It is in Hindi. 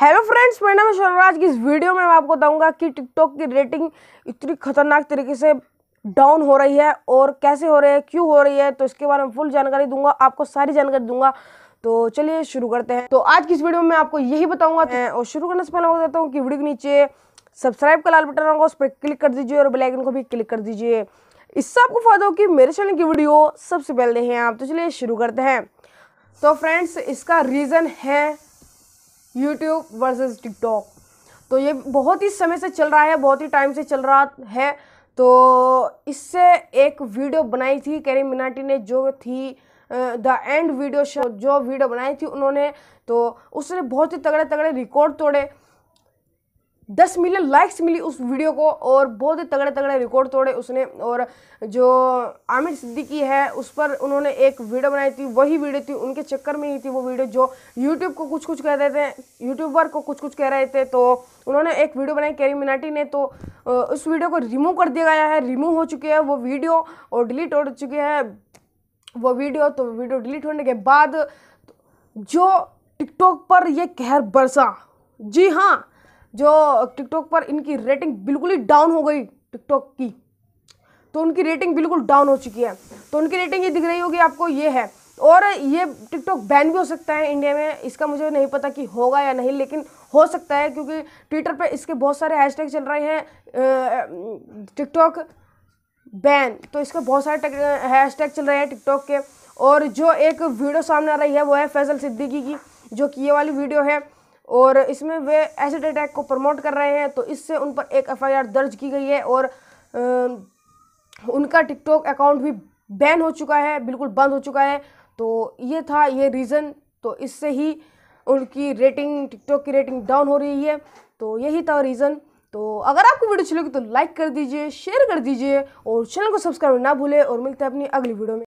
हेलो फ्रेंड्स मेरा नाम है आज की इस वीडियो में मैं आपको बताऊंगा कि टिकटॉक की रेटिंग इतनी खतरनाक तरीके से डाउन हो रही है और कैसे हो रही है क्यों हो रही है तो इसके बारे में फुल जानकारी दूंगा आपको सारी जानकारी दूंगा तो चलिए शुरू करते हैं तो आज की इस वीडियो में आपको यही बताऊंगा और शुरू करने से पहले बता देता हूँ कि वीडियो के नीचे सब्सक्राइब का लाल बटन होगा उस पर क्लिक कर दीजिए और बेलाइकन को भी क्लिक कर दीजिए इससे आपको फायदा हो कि मेरे चैनल की वीडियो सबसे पहले हैं आप तो चलिए शुरू करते हैं तो फ्रेंड्स इसका रीज़न है यूट्यूब वर्सेस टिकटॉक तो ये बहुत ही समय से चल रहा है बहुत ही टाइम से चल रहा है तो इससे एक वीडियो बनाई थी कैरी मिनाटी ने जो थी द एंड वीडियो शो जो वीडियो बनाई थी उन्होंने तो उसने बहुत ही तगड़े तगड़े रिकॉर्ड तोड़े दस मिलियन लाइक्स मिली उस वीडियो को और बहुत ही तगड़े तगड़े रिकॉर्ड तोड़े उसने और जो आमिर सिद्दीकी है उस पर उन्होंने एक वीडियो बनाई थी वही वीडियो थी उनके चक्कर में ही थी वो वीडियो जो यूट्यूब को कुछ कुछ कह रहे थे यूट्यूबर को कुछ कुछ कह रहे थे तो उन्होंने एक वीडियो बनाई कैरी मिनाटी ने तो उस वीडियो को रिमूव कर दिया गया है रिमूव हो चुकी है वो वीडियो और डिलीट हो चुकी है वो वीडियो तो वीडियो डिलीट होने के बाद जो टिकटॉक पर यह कहर बरसा जी हाँ जो टिकटॉक पर इनकी रेटिंग बिल्कुल ही डाउन हो गई टिकटॉक की तो उनकी रेटिंग बिल्कुल डाउन हो चुकी है तो उनकी रेटिंग ये दिख रही होगी आपको ये है और ये टिकटॉक बैन भी हो सकता है इंडिया में इसका मुझे नहीं पता कि होगा या नहीं लेकिन हो सकता है क्योंकि ट्विटर पे इसके बहुत सारे हैशटैग चल रहे हैं टिकटॉक बैन तो इसके बहुत सारे हैशटैग चल रहे हैं टिकटॉक के और जो एक वीडियो सामने आ रही है वो है फैजल सिद्दीकी की जो कि ये वाली वीडियो है और इसमें वे एसिड अटैक को प्रमोट कर रहे हैं तो इससे उन पर एक एफआईआर दर्ज की गई है और उनका टिकटॉक अकाउंट भी बैन हो चुका है बिल्कुल बंद हो चुका है तो ये था ये रीज़न तो इससे ही उनकी रेटिंग टिकटॉक की रेटिंग डाउन हो रही है तो यही था रीज़न तो अगर आपको वीडियो अच्छी लगी तो लाइक कर दीजिए शेयर कर दीजिए और चैनल को सब्सक्राइब ना भूलें और मिलते हैं अपनी अगली वीडियो में